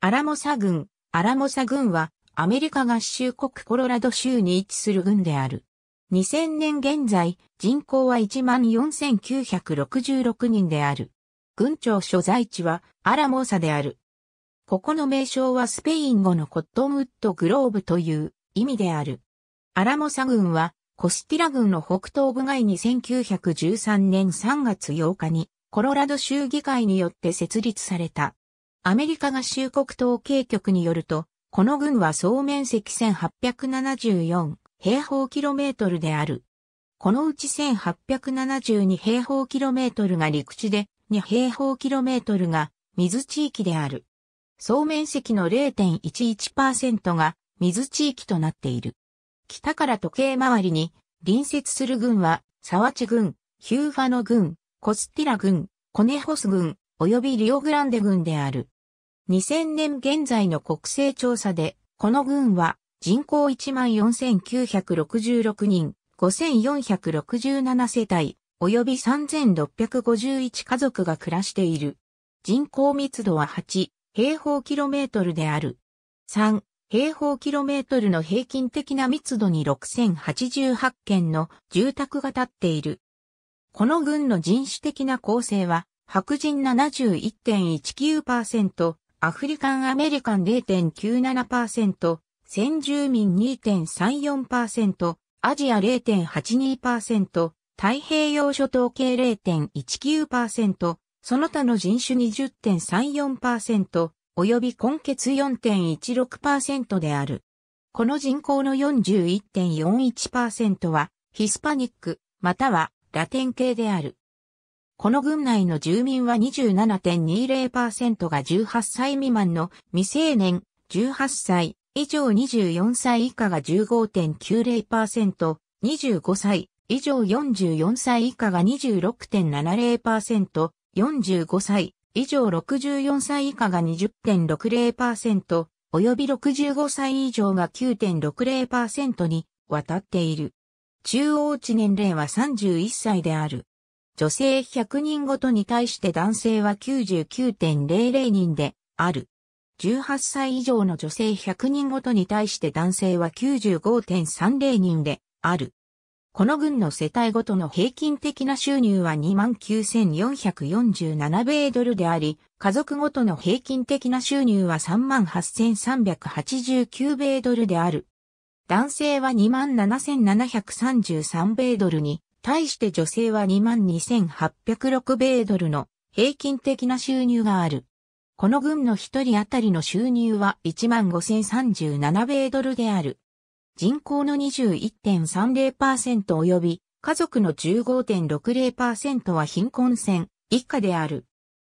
アラモサ軍、アラモサ軍はアメリカ合衆国コロラド州に位置する軍である。2000年現在、人口は14,966人である。軍庁所在地はアラモサである。ここの名称はスペイン語のコットンウッドグローブという意味である。アラモサ軍はコスティラ軍の北東部外に1913年3月8日にコロラド州議会によって設立された。アメリカ合衆国統計局によると、この郡は総面積1874平方キロメートルである。このうち1872平方キロメートルが陸地で、2平方キロメートルが水地域である。総面積の0.11%が水地域となっている。北から時計回りに隣接する郡は、沢地郡、ヒューファノ郡、コスティラ郡、コネホス郡、及びリオグランデ郡である。2000年現在の国勢調査で、この軍は人口14,966人、5,467世帯、及び3,651家族が暮らしている。人口密度は8平方キロメートルである。3平方キロメートルの平均的な密度に6,088軒の住宅が建っている。この軍の人種的な構成は、白人71.19%、アフリカンアメリカン0.97%、先住民2.34%、アジア0.82%、太平洋諸島系0.19%、その他の人種20.34%、及び根血4.16%である。この人口の41.41%はヒスパニック、またはラテン系である。この郡内の住民は27.20%が18歳未満の未成年、18歳以上24歳以下が15.90%、25歳以上44歳以下が26.70%、45歳以上64歳以下が20.60%、及び65歳以上が9.60%にわたっている。中央値年齢は31歳である。女性100人ごとに対して男性は99.00人である。18歳以上の女性100人ごとに対して男性は95.30人である。この軍の世帯ごとの平均的な収入は29,447米ドルであり、家族ごとの平均的な収入は38,389米ドルである。男性は27,733米ドルに、対して女性は22,806米ドルの平均的な収入がある。この軍の一人当たりの収入は15,037米ドルである。人口の21.30%及び家族の15.60%は貧困線以下である。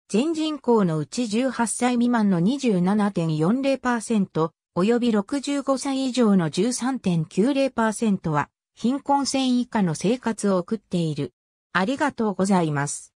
全人口のうち18歳未満の27.40%及び65歳以上の13.90%は貧困線以下の生活を送っている。ありがとうございます。